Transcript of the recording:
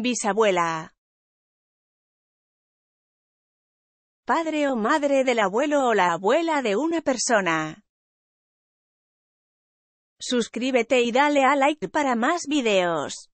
Bisabuela. Padre o madre del abuelo o la abuela de una persona. Suscríbete y dale a like para más videos.